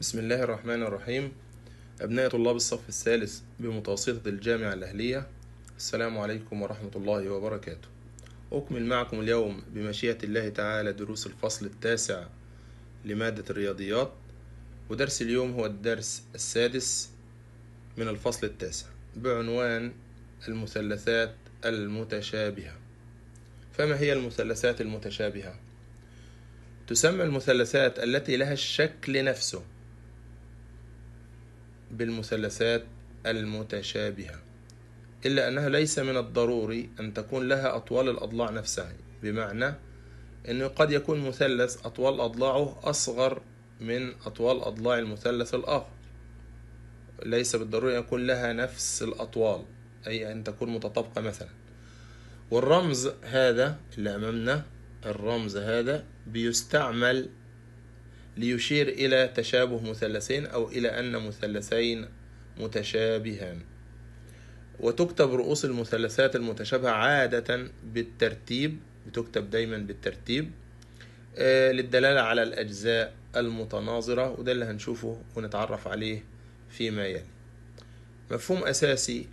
بسم الله الرحمن الرحيم أبناء طلاب الصف الثالث بمتوسطة الجامعة الأهلية السلام عليكم ورحمة الله وبركاته أكمل معكم اليوم بمشيئة الله تعالى دروس الفصل التاسع لمادة الرياضيات ودرس اليوم هو الدرس السادس من الفصل التاسع بعنوان المثلثات المتشابهة فما هي المثلثات المتشابهة؟ تسمى المثلثات التي لها الشكل نفسه بالمثلثات المتشابهة إلا أنها ليس من الضروري أن تكون لها أطوال الأضلاع نفسها بمعنى أنه قد يكون مثلث أطوال أضلاعه أصغر من أطوال أضلاع المثلث الآخر ليس بالضروري أن يكون لها نفس الأطوال أي أن تكون متطابقة مثلا والرمز هذا اللي أمامنا الرمز هذا بيستعمل ليشير إلى تشابه مثلثين أو إلى أن مثلثين متشابهان وتكتب رؤوس المثلثات المتشابهة عادة بالترتيب بتكتب دايما بالترتيب آه، للدلالة على الأجزاء المتناظرة وده اللي هنشوفه ونتعرف عليه فيما يلي مفهوم أساسي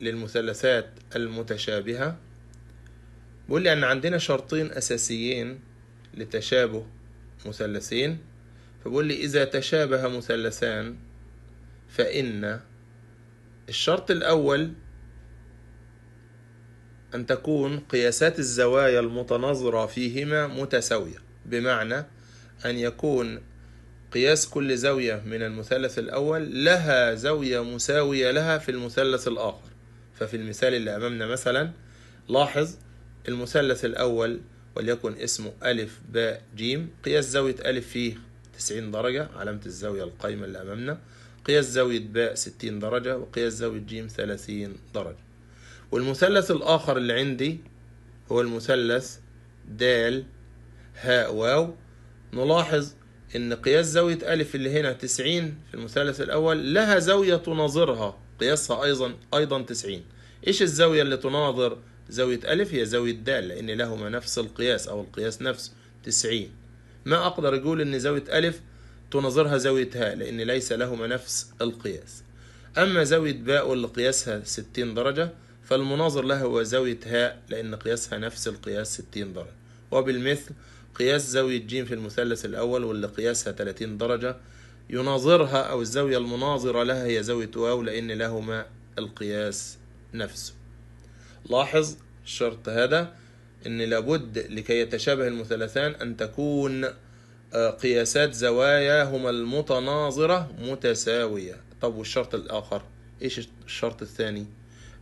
للمثلثات المتشابهة بيقول لي أن عندنا شرطين أساسيين لتشابه مثلثين فبقول لي إذا تشابه مثلثان فإن الشرط الأول أن تكون قياسات الزوايا المتناظرة فيهما متساوية بمعنى أن يكون قياس كل زاوية من المثلث الأول لها زاوية مساوية لها في المثلث الآخر ففي المثال اللي أمامنا مثلا لاحظ المثلث الأول وليكن اسمه ألف باء جيم قياس زاوية ألف فيه 90 درجة علامة الزاوية القايمة اللي أمامنا قياس زاوية باء 60 درجة وقياس زاوية جيم 30 درجة والمثلث الآخر اللي عندي هو المثلث د هاء واو نلاحظ إن قياس زاوية ألف اللي هنا 90 في المثلث الأول لها زاوية تناظرها قياسها أيضا أيضا 90 إيش الزاوية اللي تناظر زاوية ألف هي زاوية دال لأن لهما نفس القياس أو القياس نفسه تسعين ما أقدر أقول إن زاوية ألف تناظرها زاوية هاء لأن ليس لهما نفس القياس أما زاوية باء واللي قياسها ستين درجة فالمناظر لها هو زاوية هاء لأن قياسها نفس القياس ستين درجة وبالمثل قياس زاوية جيم في المثلث الأول واللي قياسها تلاتين درجة يناظرها أو الزاوية المناظرة لها هي زاوية واو لأن لهما القياس نفسه لاحظ الشرط هذا ان لابد لكي يتشابه المثلثان ان تكون آه، قياسات زواياهما المتناظرة متساوية طب والشرط الآخر إيش الشرط الثاني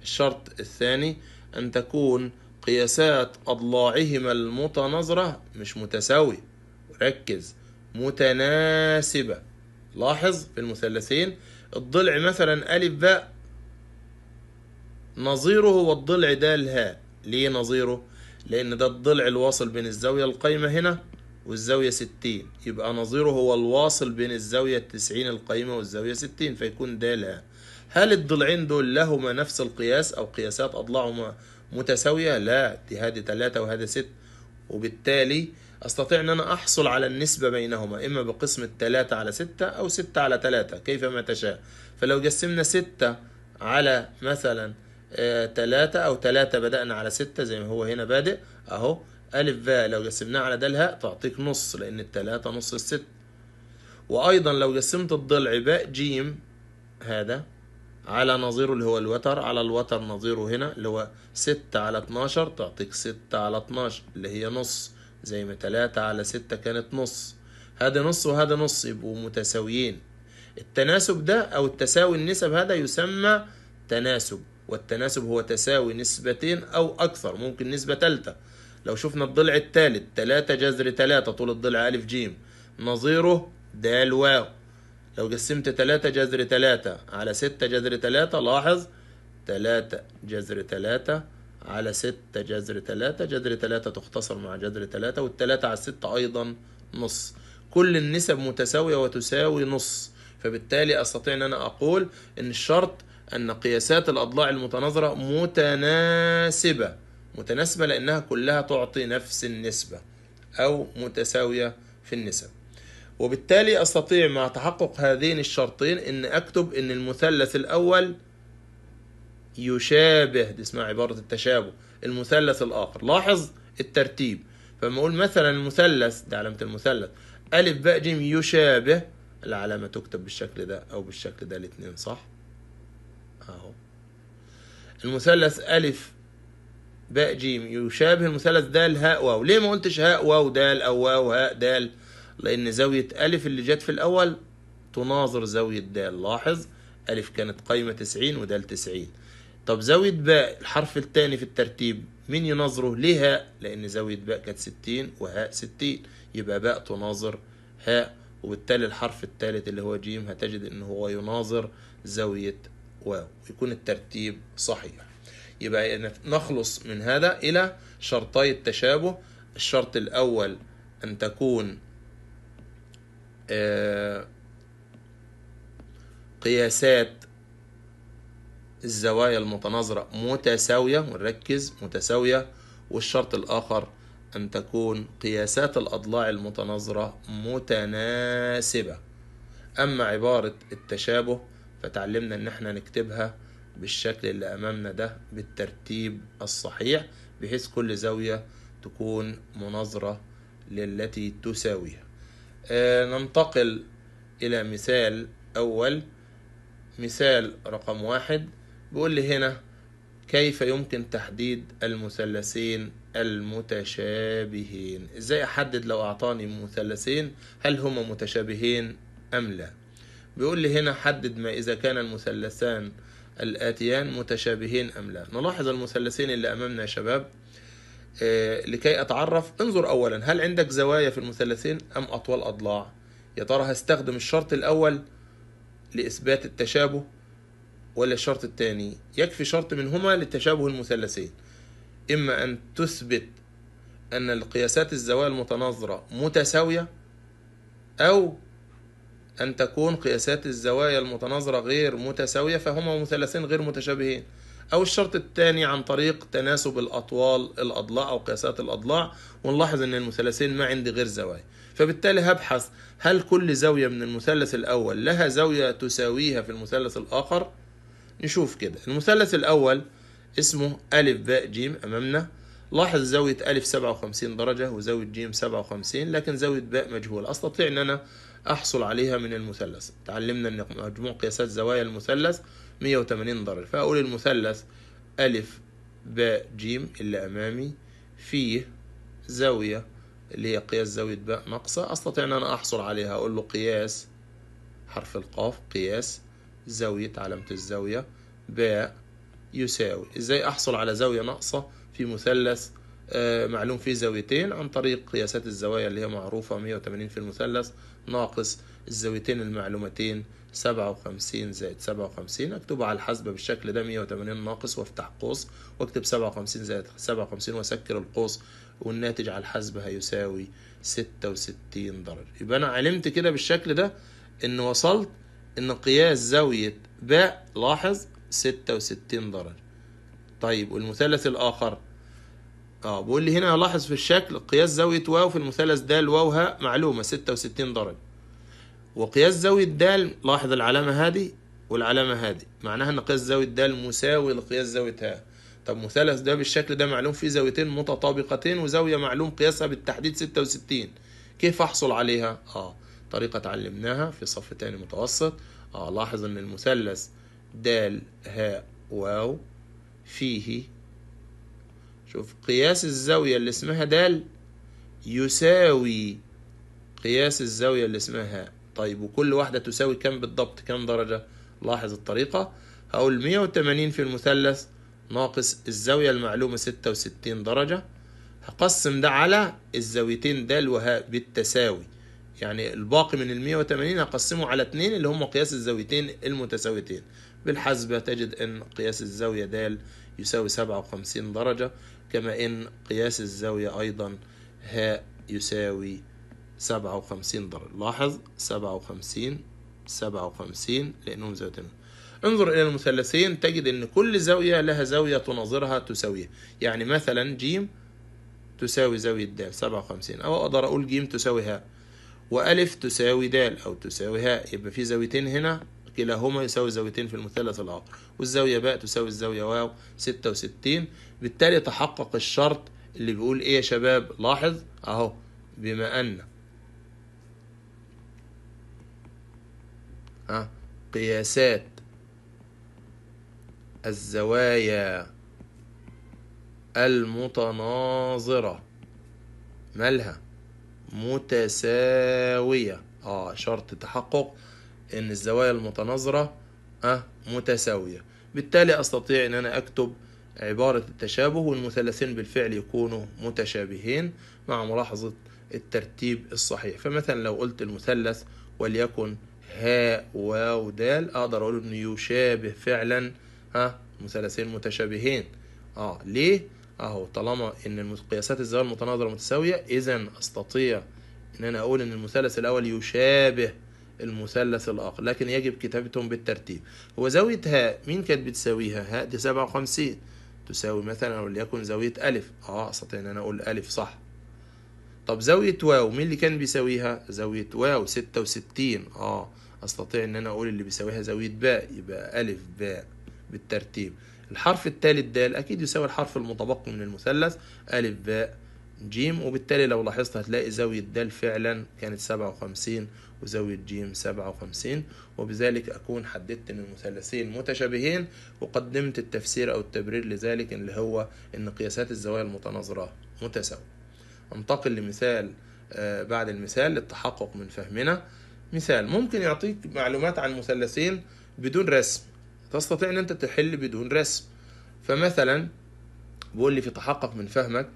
الشرط الثاني أن تكون قياسات أضلاعهما المتناظرة مش متساوية ركز متناسبة لاحظ في المثلثين الضلع مثلا ألف باء نظيره هو الضلع ده الهاء ليه نظيره لان ده الضلع الواصل بين الزاوية القايمة هنا والزاوية 60 يبقى نظيره هو الواصل بين الزاوية 90 القايمة والزاوية 60 فيكون ده الهاء هل الضلعين دول لهما نفس القياس او قياسات اضلاعهما متساوية لا دي هذه 3 وهذا 6 وبالتالي استطيع ان انا احصل على النسبة بينهما اما بقسم 3 على ستة او ستة على تلاتة كيفما تشاء فلو قسمنا ستة على مثلا تلاتة أو تلاتة بدأنا على ستة زي ما هو هنا بادئ أهو ا ب لو قسمناها على ده الهاء تعطيك نص لأن التلاتة نص الست وأيضا لو قسمت الضلع ب ج هذا على نظيره اللي هو الوتر على الوتر نظيره هنا اللي هو ستة على اتناشر تعطيك ستة على اتناشر اللي هي نص زي ما تلاتة على ستة كانت نص هذا نص وهذا نص يبقوا متساويين التناسب ده أو التساوي النسب هذا يسمى تناسب والتناسب هو تساوي نسبتين أو أكثر ممكن نسبة تالتة لو شفنا الضلع التالت تلاتة جذر تلاتة طول الضلع أ ج نظيره د واو لو قسمت تلاتة جذر تلاتة على ستة جذر تلاتة لاحظ تلاتة جذر تلاتة على ستة جذر تلاتة جذر تلاتة تختصر مع جذر تلاتة والتلاتة على ستة أيضا نص كل النسب متساوية وتساوي نص فبالتالي أستطيع أن أنا أقول أن الشرط أن قياسات الأضلاع المتناظرة متناسبة متناسبة لأنها كلها تعطي نفس النسبة أو متساوية في النسب وبالتالي أستطيع مع تحقق هذين الشرطين أن أكتب أن المثلث الأول يشابه دي اسمها عبارة التشابه المثلث الآخر لاحظ الترتيب فما أقول مثلا المثلث ده علامة المثلث ألف باء جيم يشابه العلامة تكتب بالشكل ده أو بالشكل ده الاتنين صح المثلث ألف باء جيم يشابه المثلث دال هاء واو ليه ما قلتش هاء واو دال أو واو هاء دال لأن زاوية ألف اللي جت في الأول تناظر زاوية دال لاحظ ألف كانت قايمة تسعين ودال تسعين طب زاوية باء الحرف الثاني في الترتيب مين يناظره ليه هاء لأن زاوية باء كانت ستين وهاء ستين يبقى باء تناظر هاء وبالتالي الحرف الثالث اللي هو جيم هتجد ان هو يناظر زاوية واو يكون الترتيب صحيح يبقى نخلص من هذا إلى شرطي التشابه الشرط الأول أن تكون آه، قياسات الزوايا المتناظرة متساوية ونركز متساوية والشرط الآخر أن تكون قياسات الأضلاع المتناظرة متناسبة أما عبارة التشابه فتعلمنا ان احنا نكتبها بالشكل اللي امامنا ده بالترتيب الصحيح بحيث كل زاوية تكون مناظرة للتي تساويها آه ننتقل الى مثال اول مثال رقم واحد بيقول لي هنا كيف يمكن تحديد المثلثين المتشابهين ازاي احدد لو اعطاني مثلثين هل هما متشابهين ام لا بيقول لي هنا حدد ما إذا كان المثلثان الآتيان متشابهين أم لا نلاحظ المثلثين اللي أمامنا يا شباب آه، لكي أتعرف انظر أولا هل عندك زوايا في المثلثين أم أطول أضلاع يا ترى هستخدم الشرط الأول لإثبات التشابه ولا الشرط الثاني يكفي شرط منهما لتشابه المثلثين إما أن تثبت أن القياسات الزوايا المتناظرة متساوية أو أن تكون قياسات الزوايا المتناظرة غير متساوية فهما مثلثين غير متشابهين أو الشرط الثاني عن طريق تناسب الأطوال الأضلاع أو قياسات الأضلاع ونلاحظ أن المثلثين ما عندي غير زوايا فبالتالي هبحث هل كل زاوية من المثلث الأول لها زاوية تساويها في المثلث الآخر نشوف كده المثلث الأول اسمه ألف باء جيم أمامنا لاحظ زاوية ألف 57 درجة وزاوية جيم 57 لكن زاوية باء مجهولة أستطيع أن أنا أحصل عليها من المثلث تعلمنا أن مجموع قياسات زوايا المثلث 180 درجة فأقول المثلث ألف ب جيم اللي أمامي فيه زاوية اللي هي قياس زاوية ب ناقصة أستطيع أن أنا أحصل عليها أقول له قياس حرف القاف قياس زاوية علامة الزاوية ب يساوي إزاي أحصل على زاوية ناقصة في مثلث آه، معلوم فيه زاويتين عن طريق قياسات الزوايا اللي هي معروفة 180 في المثلث ناقص الزاويتين المعلومتين 57 زائد 57 اكتبها على الحسبة بالشكل ده 180 ناقص وافتح قوس واكتب 57 زائد 57 واسكر القوس والناتج على الحسبة هيساوي 66 درجة يبقى أنا علمت كده بالشكل ده إن وصلت إن قياس زاوية باء لاحظ 66 درجة طيب والمثلث الآخر اه بيقول لي هنا لاحظ في الشكل قياس زاوية واو في المثلث د واو ها معلومة 66 درجة وقياس زاوية د لاحظ العلامة هذه والعلامة هذه معناها ان قياس زاوية د مساوي لقياس زاوية ها طب مثلث ده بالشكل ده معلوم فيه زاويتين متطابقتين وزاوية معلوم قياسها بالتحديد 66 كيف احصل عليها؟ اه طريقة اتعلمناها في صف تاني متوسط اه لاحظ ان المثلث د هاء واو فيه شوف قياس الزاوية اللي اسمها د يساوي قياس الزاوية اللي اسمها طيب وكل واحدة تساوي كام بالضبط كام درجة لاحظ الطريقة هقول 180 في المثلث ناقص الزاوية المعلومة 66 درجة هقسم ده على الزاويتين د وها بالتساوي يعني الباقي من ال 180 هقسمه على اتنين اللي هم قياس الزاويتين المتساويتين بالحسبة تجد أن قياس الزاوية د يساوي 57 درجة كما إن قياس الزاوية أيضا ه يساوي سبعة وخمسين درجة لاحظ سبعة وخمسين سبعة وخمسين لأنهم زاويتين انظر إلى المثلثين تجد أن كل زاوية لها زاوية تناظرها تساويها يعني مثلا جيم تساوي زاوية د سبعة وخمسين أو أقدر أقول جيم تساوي ه وألف تساوي د أو تساوي ه يبقى في زاويتين هنا كلاهما يساوي زاويتين في المثلث الآخر والزاوية باء تساوي الزاوية واو 66 بالتالي تحقق الشرط اللي بيقول إيه يا شباب لاحظ أهو بما أن ها قياسات الزوايا المتناظرة مالها متساوية اه شرط تحقق ان الزوايا المتناظرة أه متساوية بالتالي استطيع ان انا اكتب عبارة التشابه والمثلثين بالفعل يكونوا متشابهين مع ملاحظة الترتيب الصحيح فمثلا لو قلت المثلث وليكن هاء واو دال اقدر اقول انه يشابه فعلا ها آه، مثلثين متشابهين اه ليه اهو طالما ان قياسات الزوايا المتناظره متساويه اذا استطيع ان انا اقول ان المثلث الاول يشابه المثلث الآخر لكن يجب كتابتهم بالترتيب وزاوية هاء مين كانت بتساويها هاء دي 57 تساوي مثلا وليكن زاوية ألف اه استطيع ان انا اقول ألف صح طب زاوية واو مين اللي كان بيساويها زاوية واو 66 اه استطيع ان انا اقول اللي بيساويها زاوية باء يبقى ألف باء بالترتيب الحرف الثالث دال اكيد يساوي الحرف المتبقي من المثلث ا باء جيم وبالتالي لو لاحظت هتلاقي زاوية دال فعلا كانت 57 وزاوية ج سبعة وخمسين وبذلك أكون حددت إن المثلثين متشابهين وقدمت التفسير أو التبرير لذلك اللي هو إن قياسات الزوايا المتناظرة متساوية أنتقل لمثال آه، بعد المثال للتحقق من فهمنا مثال ممكن يعطيك معلومات عن مثلثين بدون رسم تستطيع ان انت تحل بدون رسم فمثلا بيقول لي في تحقق من فهمك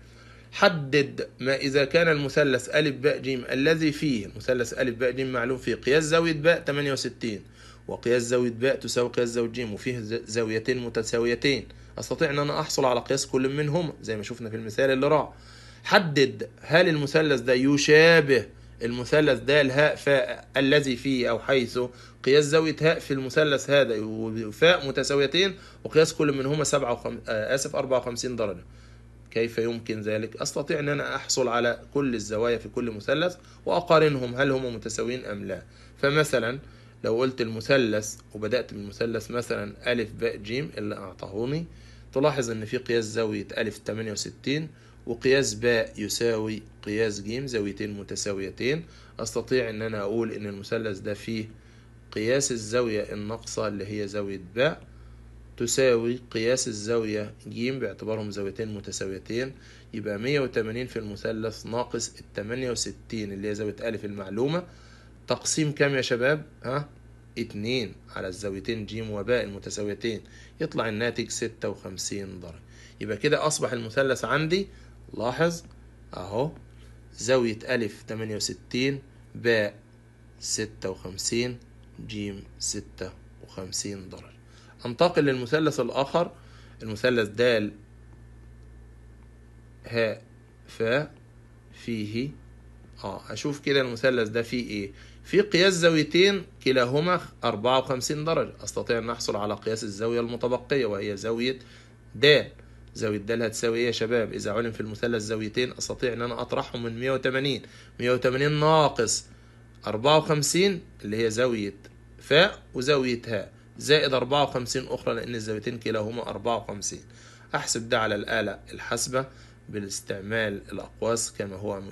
حدد ما إذا كان المثلث أ ب ج الذي فيه المثلث أ ب ج معلوم فيه قياس زاوية باء 68 وقياس زاوية باء تساوي قياس زاوية ج وفيه زاويتين متساويتين أستطيع أن أنا أحصل على قياس كل منهما زي ما شفنا في المثال اللي راح حدد هل المثلث ده يشابه المثلث د هاء فاء الذي فيه أو حيث قياس زاوية هاء في المثلث هذا وفاء متساويتين وقياس كل منهما سبعة وخم... آه، آسف 54 درجة كيف يمكن ذلك أستطيع أن أنا أحصل على كل الزوايا في كل مثلث وأقارنهم هل هم متساويين أم لا فمثلا لو قلت المثلث وبدأت بالمثلث مثلا أ ب ج اللي أعطاهوني تلاحظ أن في قياس زاوية أ 68 وقياس باء يساوي قياس ج زاويتين متساويتين أستطيع أن أنا أقول أن المثلث ده فيه قياس الزاوية الناقصة اللي هي زاوية باء تساوي قياس الزاوية ج باعتبارهم زاويتين متساويتين يبقى مية وتمانين في المثلث ناقص التمانية وستين اللي هي زاوية أ المعلومة تقسيم كام يا شباب؟ ها؟ اتنين على الزاويتين ج وباء المتساويتين يطلع الناتج ستة وخمسين درجة يبقى كده أصبح المثلث عندي لاحظ أهو زاوية أ تمانية وستين باء ستة وخمسين ج ستة وخمسين درجة انتقل للمثلث الاخر المثلث د ه ف فيه اه اشوف كده المثلث ده فيه ايه في قياس زاويتين كلاهما 54 درجة استطيع ان احصل على قياس الزاوية المتبقية وهي زاوية د زاوية د هتساوي ايه يا شباب اذا علم في المثلث زاويتين استطيع ان انا اطرحهم من 180 180 ناقص 54 اللي هي زاوية ف وزاوية ه زائد 54 أخرى لأن الزاويتين كلاهما 54 أحسب ده على الآلة الحاسبة بالاستعمال الأقواس كما هو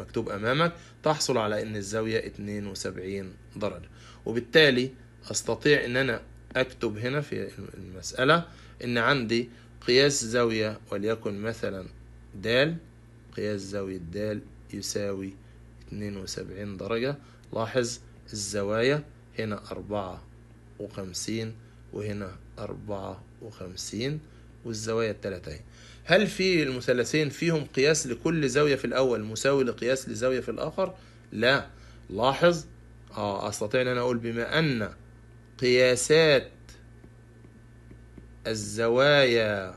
مكتوب أمامك تحصل على أن الزاوية 72 درجة وبالتالي أستطيع أن أنا أكتب هنا في المسألة أن عندي قياس زاوية وليكن مثلا دال قياس زاوية دال يساوي 72 درجة لاحظ الزوايا هنا أربعة وخمسين وهنا أربعة وخمسين والزوايا التلاتين هل في المثلثين فيهم قياس لكل زاوية في الأول مساوي لقياس لزاوية في الآخر؟ لا لاحظ آه أستطيع أن أنا أقول بما أن قياسات الزوايا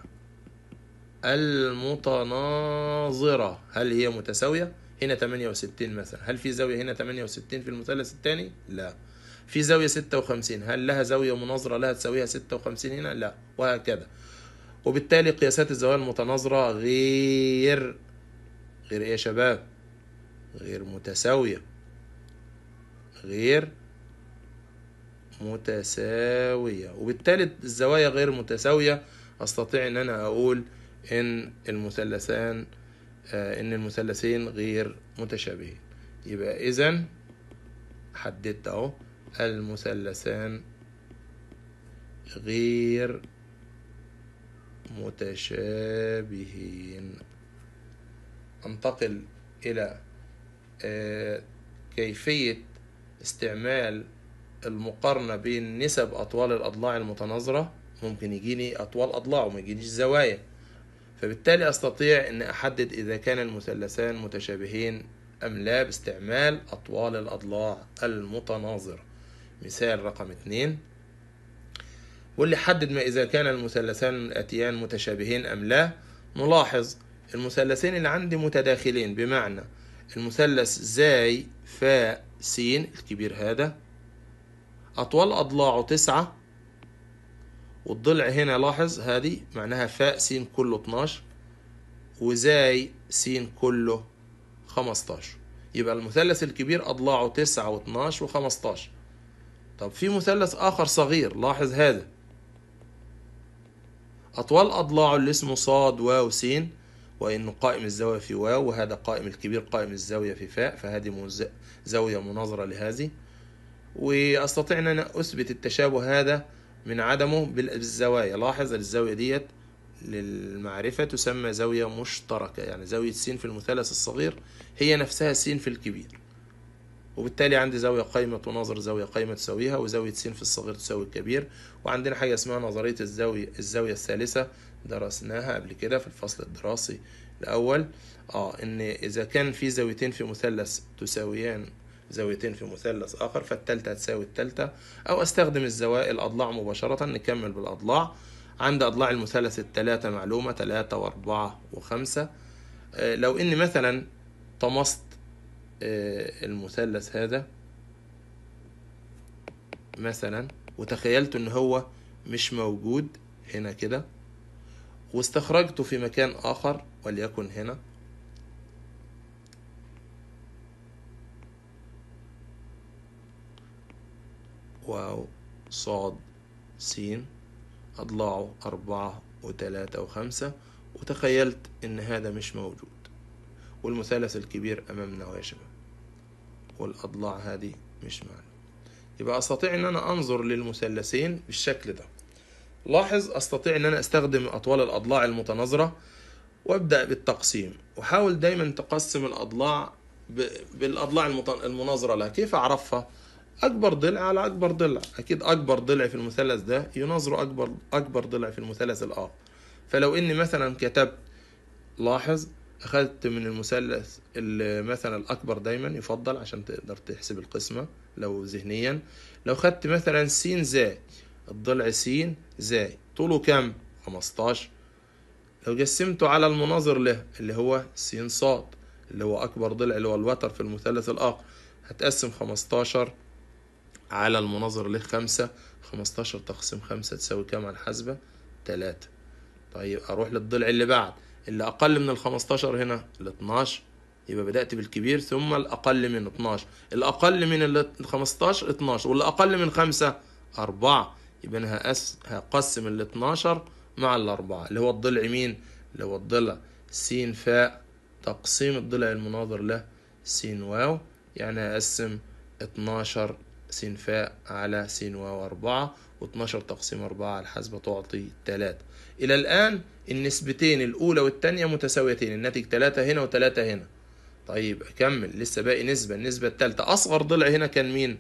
المتناظرة هل هي متساوية؟ هنا 68 مثلا هل في زاوية هنا 68 في المثلث الثاني؟ لا في زاوية 56 هل لها زاوية مناظرة لها تساويها 56 هنا لا وهكذا وبالتالي قياسات الزوايا المتناظرة غير غير ايه يا شباب غير متساوية غير متساوية وبالتالي الزوايا غير متساوية استطيع ان انا اقول ان المثلثان آه، ان المثلثين غير متشابهين يبقى اذا حددت اهو المثلثان غير متشابهين انتقل الى آه، كيفية استعمال المقارنة بين نسب أطوال الأضلاع المتناظرة ممكن يجيني أطوال أضلاع وما يجينيش زوايا فبالتالي أستطيع أن أحدد إذا كان المثلثان متشابهين أم لا باستعمال أطوال الأضلاع المتناظرة مثال رقم اثنين واللي حدد ما إذا كان المثلثان الآتيان متشابهين أم لا نلاحظ المثلثين اللي عندي متداخلين بمعنى المثلث زاي فا سين الكبير هذا أطول أضلاعه تسعة والضلع هنا لاحظ هذه معناها فاء سين كله 12 وزاي سين كله 15 يبقى المثلث الكبير أضلاعه 9 و12 و15 طب في مثلث آخر صغير لاحظ هذا أطوال أضلاعه اللي اسمه صاد واو سين وإنه قائم الزاوية في واو وهذا قائم الكبير قائم الزاوية في فاء فهذه زاوية مناظرة لهذه وأستطيع أن أنا أثبت التشابه هذا من عدمه بالزوايا لاحظ الزاوية ديت للمعرفة تسمى زاوية مشتركة يعني زاوية س في المثلث الصغير هي نفسها س في الكبير وبالتالي عندي زاوية قايمة تناظر زاوية قايمة تساويها وزاوية س في الصغير تساوي الكبير وعندنا حاجة اسمها نظرية الزاوية الزاوية الثالثة درسناها قبل كده في الفصل الدراسي الأول اه إن إذا كان في زاويتين في مثلث تساويان زاويتين في مثلث آخر فالتالتة هتساوي التالتة أو أستخدم الزوايا الأضلاع مباشرة نكمل بالأضلاع عند أضلاع المثلث التلاتة معلومة تلاتة وأربعة وخمسة آه، لو إني مثلا طمست آه، المثلث هذا مثلا وتخيلت ان هو مش موجود هنا كده واستخرجته في مكان اخر وليكن هنا واو صاد سين أضلاعه أربعة وتلاتة وخمسة وتخيلت إن هذا مش موجود والمثلث الكبير أمامنا يا شباب والأضلاع هذه مش معنا يبقى أستطيع أن أنا أنظر للمثلثين بالشكل ده لاحظ أستطيع أن أنا أستخدم أطوال الأضلاع المتناظرة وأبدأ بالتقسيم وحاول دايما تقسم الأضلاع بالأضلاع المناظرة لها كيف أعرفها؟ أكبر ضلع على أكبر ضلع أكيد أكبر ضلع في المثلث ده يناظر أكبر أكبر ضلع في المثلث الآخر فلو إني مثلا كتبت لاحظ أخذت من المثلث المثل الأكبر دايما يفضل عشان تقدر تحسب القسمة لو ذهنيا لو خدت مثلا س زائد الضلع س زائد طوله كام؟ 15 لو قسمته على المناظر له اللي هو س ص اللي هو أكبر ضلع اللي هو الوتر في المثلث الآخر هتقسم 15 على المناظر له 5 15 تقسيم 5 تساوي كام على الحاسبة؟ 3 طيب أروح للضلع اللي بعد اللي اقل من ال 15 هنا ال 12 يبقى بدات بالكبير ثم الاقل من 12 الاقل من ال 15 12 والاقل من 5 4 يبقى انا هقس هقسم ال 12 مع ال 4 اللي هو الضلع مين اللي هو الضلع س ف تقسيم الضلع المناظر له س واو يعني هقسم 12 س ف على س واو أربعة 12 تقسيم أربعة على الحاسبة تعطي تلاتة إلى الآن النسبتين الأولى والثانية متساويتين الناتج 3 هنا و3 هنا طيب أكمل لسه باقي نسبة النسبة التالتة أصغر ضلع هنا كان مين؟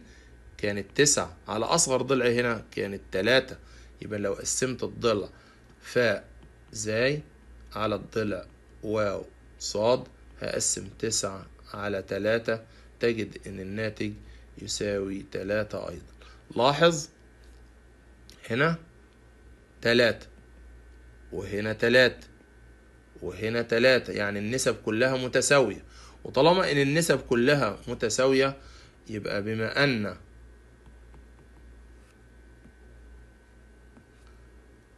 كانت 9 على أصغر ضلع هنا كانت 3 يبقى لو قسمت الضلع فا زي على الضلع واو صاد هقسم 9 على 3 تجد إن الناتج يساوي 3 أيضا لاحظ هنا 3 وهنا تلاتة وهنا تلاتة يعني النسب كلها متساوية وطالما ان النسب كلها متساوية يبقى بما ان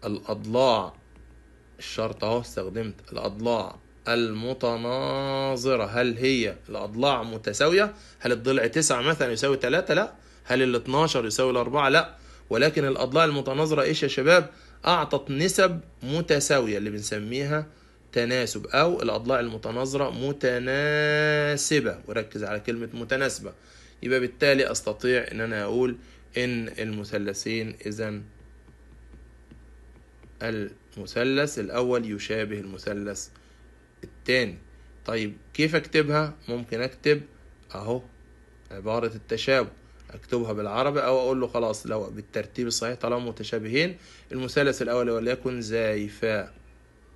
الأضلاع الشرط اهو استخدمت الأضلاع المتناظرة هل هي الأضلاع متساوية؟ هل الضلع تسعة مثلا يساوي تلاتة؟ لا هل الاتناشر 12 يساوي الأربعة؟ لا ولكن الأضلاع المتناظرة إيش يا شباب؟ أعطت نسب متساوية اللي بنسميها تناسب أو الأضلاع المتناظرة متناسبة وركز على كلمة متناسبة يبقى بالتالي أستطيع إن أنا أقول إن المثلثين إذا المثلث الأول يشابه المثلث التاني طيب كيف أكتبها؟ ممكن أكتب أهو عبارة التشابه اكتبها بالعربي او اقول له خلاص لو بالترتيب الصحيح طالما متشابهين المثلث الاول وليكن زايفا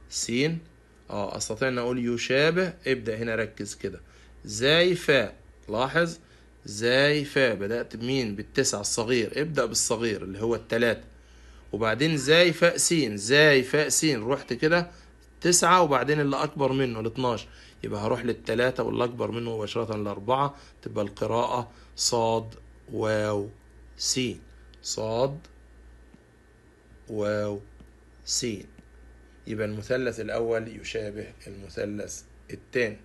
سين اه استطيع ان اقول يشابه ابدا هنا ركز كده زايفا لاحظ زايفا بدات بمين بالتسعه الصغير ابدا بالصغير اللي هو التلاته وبعدين زايفا سين زايفا سين رحت كده تسعة وبعدين اللي أكبر منه الاتناش يبقى هروح للتلاتة واللي أكبر منه مباشرة لأربعة تبقى القراءة صاد واو سين صاد واو سين يبقى المثلث الأول يشابه المثلث الثاني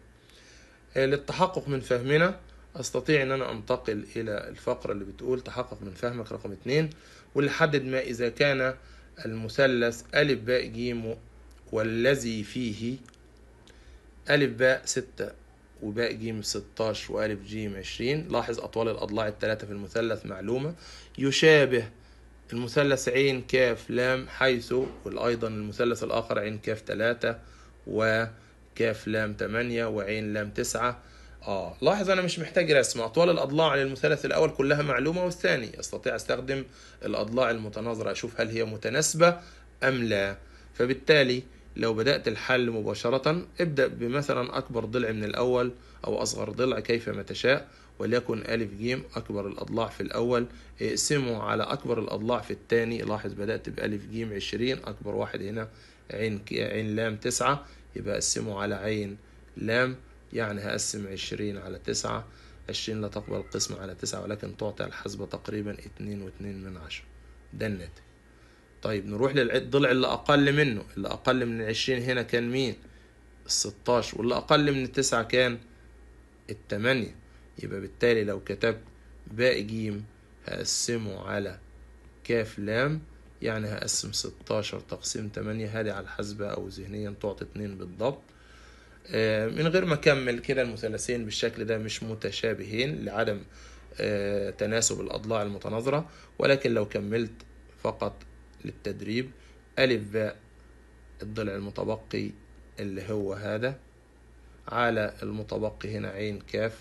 آه، للتحقق من فهمنا استطيع ان انا انتقل الى الفقرة اللي بتقول تحقق من فهمك رقم اتنين ولحدد ما اذا كان المثلث ألف باء ج والذي فيه ألف باء ستة وباء جيم 16 وألف جيم 20 لاحظ أطوال الأضلاع الثلاثة في المثلث معلومة يشابه المثلث عين كاف لام حيث وأيضا المثلث الآخر عين كاف 3 وكاف لام 8 وعين لام 9 آه لاحظ أنا مش محتاج رسم أطوال الأضلاع للمثلث الأول كلها معلومة والثاني أستطيع أستخدم الأضلاع المتناظرة أشوف هل هي متناسبة أم لا فبالتالي لو بدأت الحل مباشرة ابدأ بمثلا أكبر ضلع من الأول أو أصغر ضلع كيفما تشاء وليكن ألف جيم أكبر الأضلاع في الأول اقسمه على أكبر الأضلاع في الثاني لاحظ بدأت بألف جيم عشرين أكبر واحد هنا عين عين لام تسعة يبقى أقسمه على عين لام يعني هقسم عشرين على تسعة عشرين لا تقبل القسمة على تسعة ولكن تعطي الحسبة تقريبا اتنين واتنين من عشرة ده الناتج طيب نروح للضلع اللي أقل منه اللي أقل من العشرين هنا كان مين الستاش واللي أقل من التسعة كان التمانية يبقى بالتالي لو كتبت باء جيم هقسمه على كاف لام يعني هقسم ستاشر تقسيم تمانية هذه على الحسبة أو ذهنيا تعطي اتنين بالضبط آه، من غير ما أكمل كده المثلثين بالشكل ده مش متشابهين لعدم آه، تناسب الأضلاع المتناظرة ولكن لو كملت فقط للتدريب ألف باء الضلع المتبقي اللي هو هذا على المتبقي هنا عين كاف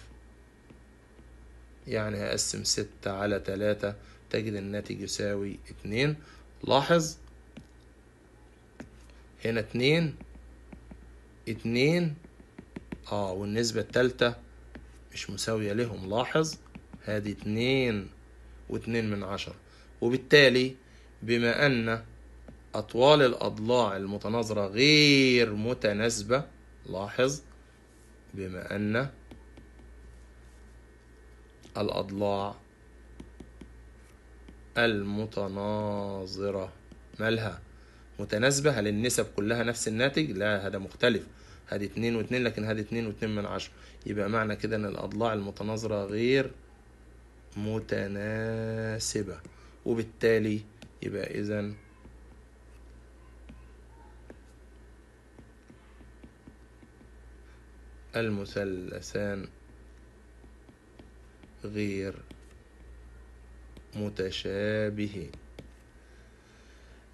يعني هقسم ستة على تلاتة تجد الناتج يساوي اتنين لاحظ هنا اتنين اتنين اه والنسبة التالتة مش مساوية لهم لاحظ هذه اتنين واتنين من عشرة وبالتالي بما أن أطوال الأضلاع المتناظرة غير متناسبة لاحظ بما أن الأضلاع المتناظرة مالها متناسبة هل النسب كلها نفس الناتج لا هذا مختلف هذه اتنين واتنين لكن هذه اتنين واتنين من عشرة يبقى معنى كده ان الأضلاع المتناظرة غير متناسبة وبالتالي يبقى إذا المثلثان غير متشابهين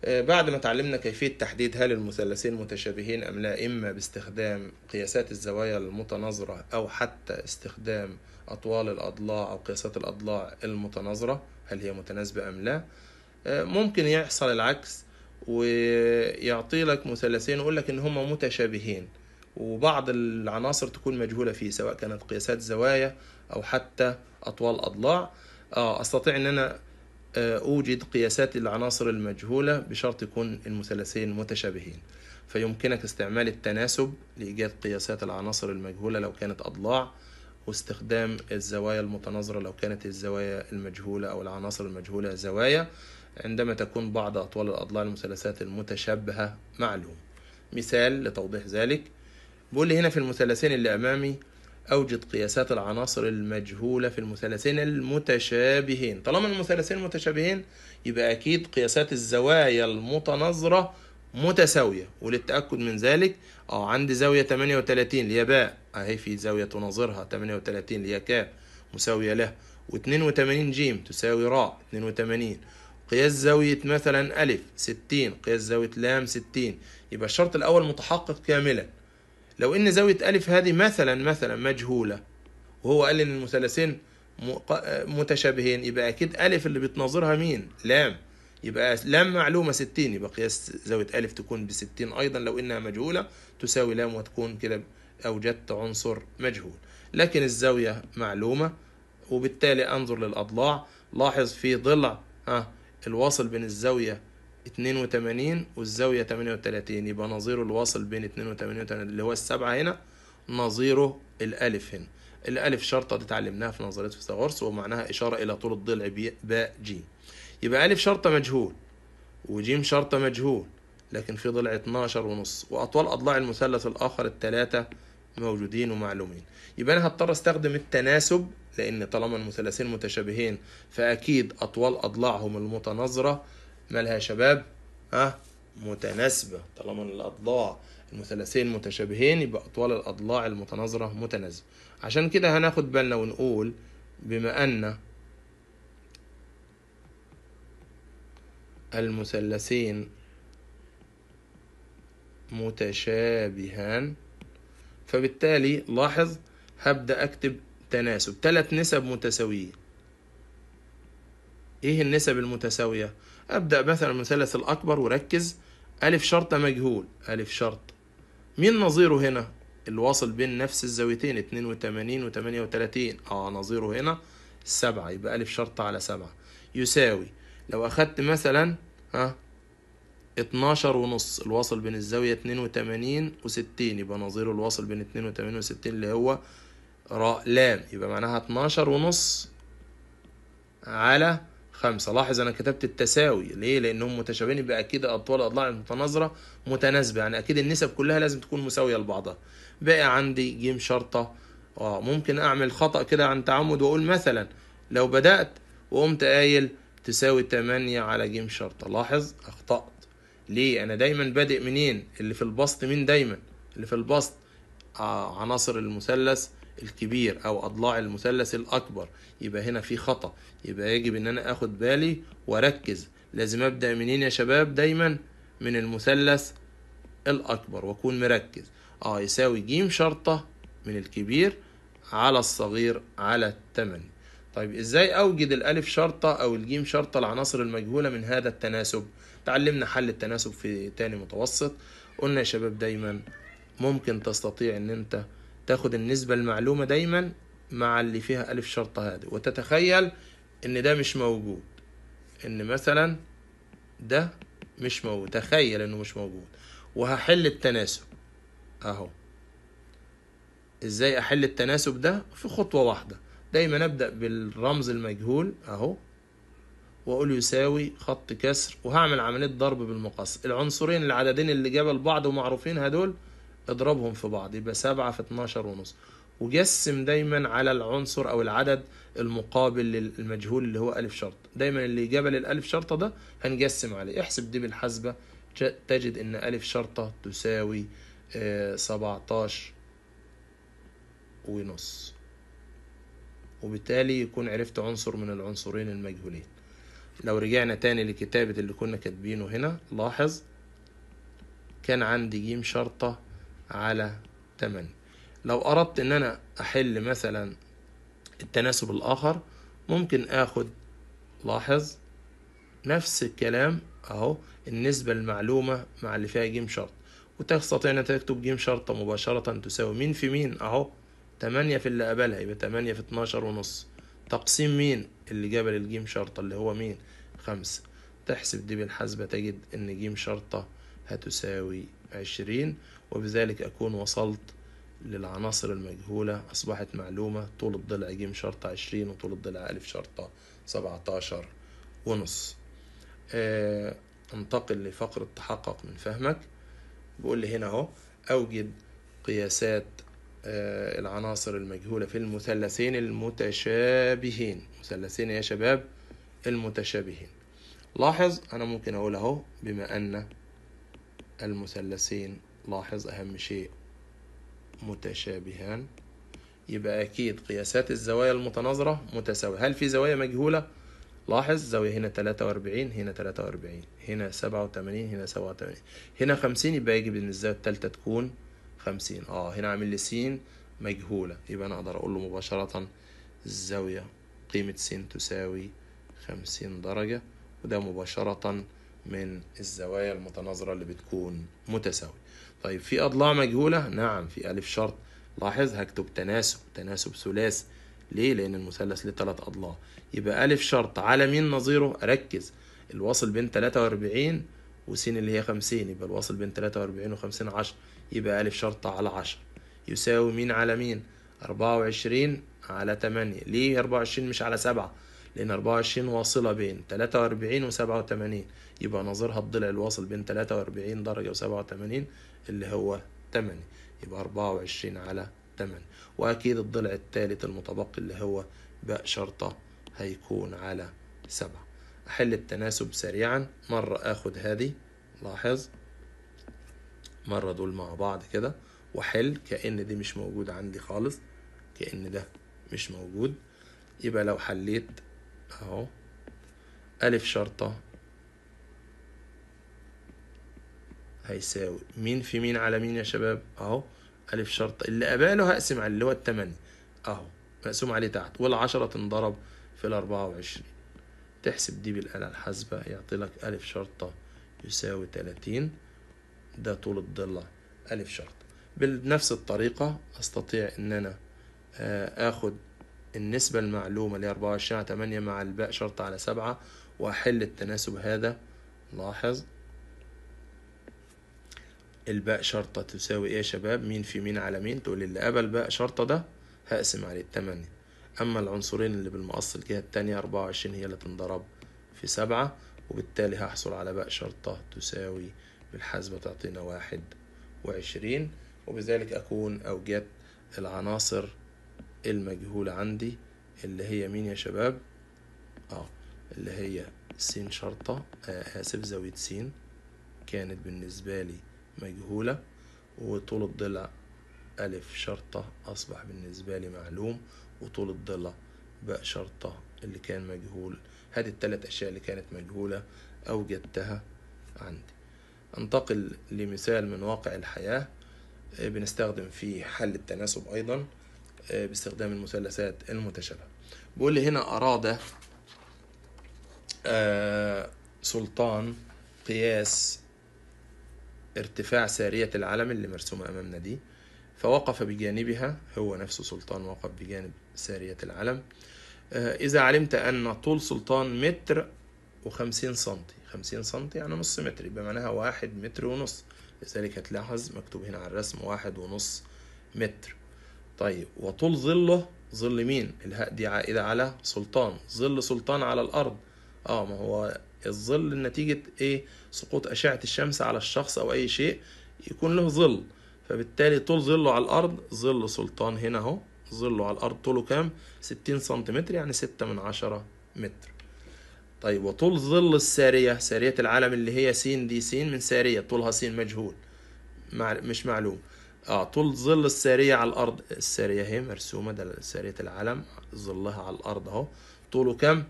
آه، بعد ما تعلمنا كيفية تحديد هل المثلثين متشابهين أم لا إما باستخدام قياسات الزوايا المتناظرة أو حتى استخدام أطوال الأضلاع أو قياسات الأضلاع المتناظرة هل هي متناسبة أم لا ممكن يحصل العكس ويعطي لك مثلثين ويقول لك ان هم متشابهين وبعض العناصر تكون مجهوله فيه سواء كانت قياسات زوايا او حتى اطوال اضلاع آه، استطيع ان انا آه، اوجد قياسات العناصر المجهوله بشرط يكون المثلثين متشابهين فيمكنك استعمال التناسب لايجاد قياسات العناصر المجهوله لو كانت اضلاع واستخدام الزوايا المتناظره لو كانت الزوايا المجهوله او العناصر المجهوله زوايا عندما تكون بعض أطوال الأضلاع المثلثات المتشابهة معلوم مثال لتوضيح ذلك بيقول لي هنا في المثلثين اللي أمامي أوجد قياسات العناصر المجهولة في المثلثين المتشابهين طالما المثلثين المتشابهين يبقى أكيد قياسات الزوايا المتناظرة متساوية وللتأكد من ذلك اه عندي زاوية 38 اللي هي باء اهي في زاوية تناظرها 38 اللي هي كاف مساوية له و82 جيم تساوي راء 82 قياس زاوية مثلا ألف ستين قياس زاوية لام ستين يبقى الشرط الأول متحقق كاملا لو إن زاوية ألف هذه مثلا مثلا مجهولة وهو قال إن المثلثين متشابهين يبقى أكيد ألف اللي بتناظرها مين لام يبقى لام معلومة ستين يبقى قياس زاوية ألف تكون بستين أيضا لو إنها مجهولة تساوي لام وتكون كده أوجدت عنصر مجهول لكن الزاوية معلومة وبالتالي أنظر للأضلاع لاحظ في ضلع ها الواصل بين الزاوية 82 والزاوية 38 يبقى نظيره الواصل بين 82 و اللي هو السبعة هنا نظيره الألف هنا الألف شرطة دي اتعلمناها في نظرية فيثاغورس ومعناها إشارة إلى طول الضلع ب ج يبقى ألف شرطة مجهول وجيم شرطة مجهول لكن في ضلع 12 ونص وأطوال أضلاع المثلث الآخر الثلاثة موجودين ومعلومين يبقى انا هضطر استخدم التناسب لان طالما المثلثين متشابهين فاكيد اطوال اضلاعهم المتناظره مالها يا شباب ها متناسبه طالما الاضلاع المثلثين متشابهين يبقى اطوال الاضلاع المتناظره متناسبه عشان كده هناخد بالنا ونقول بما ان المثلثين متشابهان فبالتالي لاحظ هبدأ أكتب تناسب ثلاث نسب متساوية إيه النسب المتساوية؟ أبدأ مثلا من الثالث الأكبر وركز ألف شرطة مجهول ألف شرط مين نظيره هنا؟ الواصل بين نفس الزاويتين 82 و 38 اه نظيره هنا 7 يبقى ألف شرطة على 7 يساوي لو أخدت مثلا ها اتناشر ونص الوصل بين الزاوية اتنين وتمانين وستين يبقى نظيره الوصل بين اتنين وتمانين وستين اللي هو راء لام يبقى معناها اتناشر ونص على خمسة لاحظ أنا كتبت التساوي ليه؟ لأنهم متشابهين يبقى أكيد أطوال الأضلاع المتناظرة متناسبة يعني أكيد النسب كلها لازم تكون مساوية لبعضها بقى عندي جيم شرطة آه ممكن أعمل خطأ كده عن تعمد وأقول مثلا لو بدأت وقمت قايل تساوي 8 على جيم شرطة لاحظ أخطأت ليه انا دايما بادئ منين اللي في البسط مين دايما اللي في البسط آه، عناصر المثلث الكبير او اضلاع المثلث الاكبر يبقى هنا في خطا يبقى يجب ان انا اخد بالي واركز لازم ابدا منين يا شباب دايما من المثلث الاكبر واكون مركز اه يساوي ج شرطه من الكبير على الصغير على التمني طيب ازاي اوجد الالف شرطه او الجيم شرطه العناصر المجهوله من هذا التناسب تعلمنا حل التناسب في تاني متوسط قلنا يا شباب دايما ممكن تستطيع ان انت تاخد النسبة المعلومة دايما مع اللي فيها ألف شرطة هذه وتتخيل ان ده مش موجود ان مثلا ده مش موجود تخيل انه مش موجود وهحل التناسب اهو ازاي احل التناسب ده في خطوة واحدة دايما ابدأ بالرمز المجهول اهو واقول يساوي خط كسر وهعمل عمليه ضرب بالمقص العنصرين العددين اللي جاب بعض ومعروفين هدول اضربهم في بعض يبقى 7 في 12 ونص وجسم دايما على العنصر او العدد المقابل للمجهول اللي هو الف شرط دايما اللي جاب الالف شرطه ده هنجسم عليه احسب دي بالحسبه تجد ان الف شرطه تساوي 17 آه، ونص وبالتالي يكون عرفت عنصر من العنصرين المجهولين لو رجعنا تاني لكتابة اللي كنا كاتبينه هنا لاحظ كان عندي جيم شرطة على تمن لو أردت إن أنا أحل مثلا التناسب الآخر ممكن آخد لاحظ نفس الكلام أهو النسبة المعلومة مع اللي فيها جيم شرط وتستطيع إن تكتب جيم شرطة مباشرة تساوي مين في مين أهو تمانية في اللي قبلها يبقى تمانية في اتناشر ونص تقسيم مين اللي جبل الجيم شرطة اللي هو مين خمسة تحسب دي بالحسبة تجد ان جيم شرطة هتساوي عشرين وبذلك أكون وصلت للعناصر المجهولة أصبحت معلومة طول الضلع جيم شرطة عشرين وطول الضلع ألف شرطة سبعتاشر ونص آه انتقل لفقرة تحقق من فهمك بقول لي هنا أهو أوجد قياسات آه، العناصر المجهولة في المثلثين المتشابهين مثلثين يا شباب المتشابهين لاحظ أنا ممكن أقول أهو بما أن المثلثين لاحظ أهم شيء متشابهان يبقى أكيد قياسات الزوايا المتناظرة متساوية هل في زوايا مجهولة؟ لاحظ زاوية هنا 43 هنا 43 هنا 87 هنا 87 هنا 50 يبقى يجب إن الزاوية التالتة تكون خمسين اه هنا عامل لي س مجهولة يبقى أنا أقدر أقول له مباشرة الزاوية قيمة س تساوي خمسين درجة وده مباشرة من الزوايا المتناظرة اللي بتكون متساوية طيب في أضلاع مجهولة نعم في ألف شرط لاحظ هكتب تناسب تناسب ثلاثي ليه لأن المثلث له تلات أضلاع يبقى ألف شرط على مين نظيره ركز الواصل بين تلاتة وأربعين وسين اللي هي خمسين يبقى الواصل بين تلاتة وأربعين وخمسين 10 يبقى ألف شرطة على عشرة يساوي مين على مين أربعة وعشرين على تمانية ليه أربعة وعشرين مش على سبعة لأن أربعة وعشرين واصلة بين تلاتة وأربعين وسبعة وتمانين يبقى نظرها الضلع الواصل بين تلاتة وأربعين درجة وسبعة وتمانين اللي هو تمانية يبقى أربعة وعشرين على تمانية وأكيد الضلع التالت المتبقي اللي هو باء شرطة هيكون على سبعة أحل التناسب سريعا مرة آخد هذه لاحظ مرة دول مع بعض كده وحل كأن دي مش موجودة عندي خالص كأن ده مش موجود يبقى لو حليت اهو ألف شرطة هيساوي مين في مين على مين يا شباب اهو ألف شرطة اللي قباله هقسم على اللي هو التمانية اهو مقسوم عليه تحت والعشرة تنضرب في الأربعة وعشرين تحسب دي بالآلة الحاسبة يعطيلك ألف شرطة يساوي تلاتين ده طول الضلع ألف شرط بنفس الطريقة أستطيع أن أنا آه، آخد النسبة المعلومة اللي 24 على 8 مع الباء شرط على 7 وأحل التناسب هذا لاحظ الباء شرطة تساوي ايه يا شباب مين في مين على مين تقول اللي قبل باء شرطة ده هقسم عليه التمانية أما العنصرين اللي بالمقص الجهة التانية أربعة وعشرين هي اللي تنضرب في سبعة وبالتالي هحصل على باء شرطة تساوي بالحاسبة تعطينا واحد وعشرين وبذلك أكون أوجدت العناصر المجهولة عندي اللي هي مين يا شباب اه اللي هي سين شرطة آه آسف زاوية سين كانت بالنسبة لي مجهولة وطول الضلع ألف شرطة أصبح بالنسبة لي معلوم وطول الضلع ب شرطة اللي كان مجهول هذه الثلاث أشياء اللي كانت مجهولة أوجدتها عندي انتقل لمثال من واقع الحياة آه، بنستخدم فيه حل التناسب أيضا آه، باستخدام المثلثات المتشابهة بيقول لي هنا أراد آه، سلطان قياس ارتفاع سارية العلم اللي مرسومة أمامنا دي فوقف بجانبها هو نفسه سلطان وقف بجانب سارية العلم إذا علمت أن طول سلطان متر وخمسين سنتي خمسين سنتي يعني نص متر يبقى معناها واحد متر ونص لذلك هتلاحظ مكتوب هنا على الرسم واحد ونص متر طيب وطول ظله ظل مين الهاء دي عائدة على سلطان ظل سلطان على الأرض اه ما هو الظل نتيجة ايه سقوط أشعة الشمس على الشخص أو أي شيء يكون له ظل فبالتالي طول ظله على الأرض ظل سلطان هنا اهو ظله على الأرض طوله كام ستين سنتيمتر يعني ستة من عشرة متر طيب وطول ظل السارية سارية العلم اللي هي س دي س من سارية طولها س مجهول مع مش معلوم اه طول ظل السارية على الأرض السارية اهي مرسومة ده سارية العلم ظلها على الأرض اهو طوله كام؟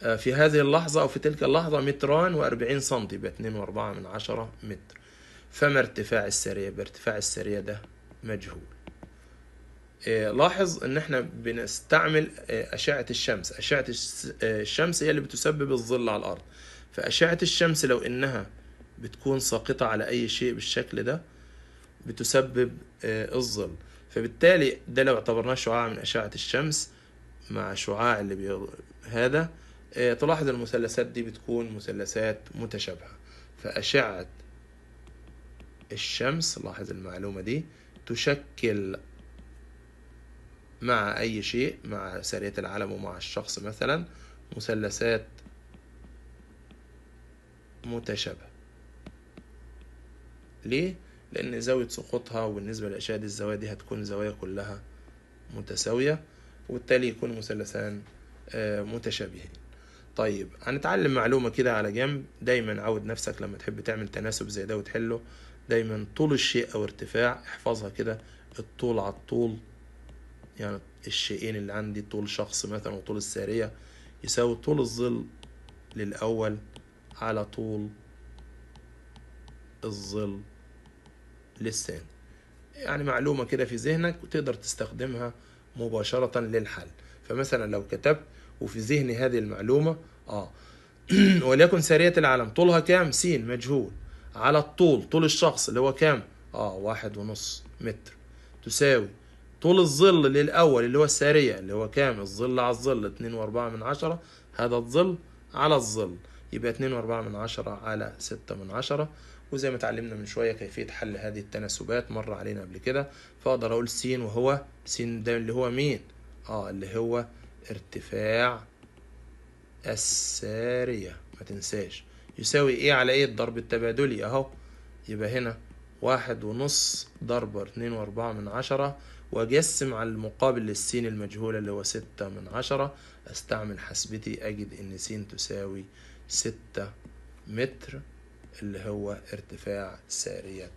آه في هذه اللحظة أو في تلك اللحظة متران وأربعين سنتي باتنين وأربعة من عشرة متر فما ارتفاع السارية بارتفاع السارية ده مجهول آه، لاحظ ان احنا بنستعمل آه، اشعه الشمس اشعه آه، الشمس هي اللي بتسبب الظل على الارض فاشعه الشمس لو انها بتكون ساقطه على اي شيء بالشكل ده بتسبب الظل فبالتالي ده لو اعتبرناه شعاع من اشعه الشمس مع شعاع اللي بي... هذا تلاحظ المثلثات دي بتكون مثلثات متشابهه فاشعه الشمس لاحظ المعلومه دي تشكل مع أي شيء مع سارية العلم ومع الشخص مثلا مثلثات متشابهة ليه؟ لأن زاوية سقوطها والنسبة لإشهاد الزوايا دي هتكون زوايا كلها متساوية وبالتالي يكون مثلثان آه، متشابهين طيب هنتعلم معلومة كده على جنب دايما عود نفسك لما تحب تعمل تناسب زي ده وتحله دايما طول الشيء أو ارتفاع احفظها كده الطول على الطول يعني الشيئين اللي عندي طول شخص مثلا وطول السارية يساوي طول الظل للأول على طول الظل للثاني يعني معلومة كده في ذهنك وتقدر تستخدمها مباشرة للحل فمثلا لو كتبت وفي ذهني هذه المعلومة اه وليكن سارية العالم طولها كام س مجهول على الطول طول الشخص اللي هو كام اه واحد ونص متر تساوي طول الظل للأول اللي هو السارية اللي هو كام الظل على الظل اتنين واربعة من عشرة هذا الظل على الظل يبقى اتنين واربعة من عشرة على ستة من عشرة وزي ما اتعلمنا من شوية كيفية حل هذه التناسبات مر علينا قبل كده فأقدر أقول س وهو س ده اللي هو مين؟ اه اللي هو ارتفاع السارية ما تنساش يساوي ايه على ايه الضرب التبادلي اهو يبقى هنا واحد ونص ضرب اتنين واربعة من عشرة وأجسم على المقابل للسين المجهولة اللي هو ستة من عشرة أستعمل حسبتي أجد إن س تساوي ستة متر اللي هو ارتفاع سارية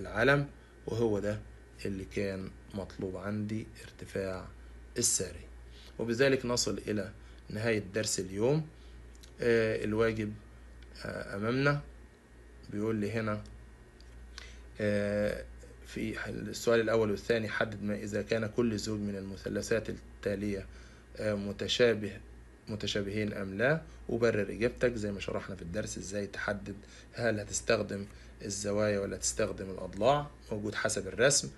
العلم وهو ده اللي كان مطلوب عندي ارتفاع الساري وبذلك نصل إلى نهاية درس اليوم آه، الواجب آه، أمامنا بيقول لي هنا آه، في السؤال الأول والثاني حدد ما إذا كان كل زوج من المثلثات التالية آه، متشابه متشابهين أم لا وبرر إجابتك زي ما شرحنا في الدرس إزاي تحدد هل هتستخدم الزوايا ولا تستخدم الأضلاع موجود حسب الرسم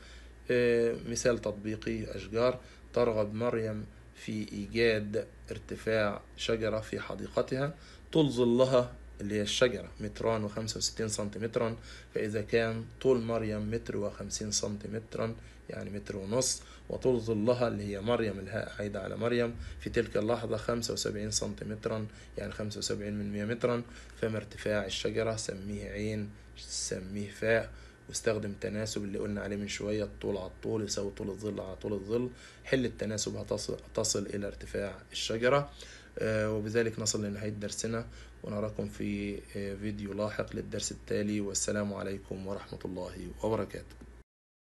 آه، مثال تطبيقي أشجار ترغب مريم في إيجاد ارتفاع شجرة في حديقتها تلظي ظلها اللي هي الشجرة متران وخمسة وستين سنتيمترا فإذا كان طول مريم متر وخمسين سنتيمترا يعني متر ونص وطول ظلها اللي هي مريم الهاء عايدة على مريم في تلك اللحظة خمسة وسبعين سنتيمترا يعني خمسة وسبعين من مية مترا فما ارتفاع الشجرة سميه عين سميه فاء واستخدم تناسب اللي قلنا عليه من شوية الطول على الطول يساوي طول الظل على طول الظل حل التناسب هتصل تصل إلى ارتفاع الشجرة آه، وبذلك نصل لنهاية درسنا ونراكم في آه، فيديو لاحق للدرس التالي والسلام عليكم ورحمة الله وبركاته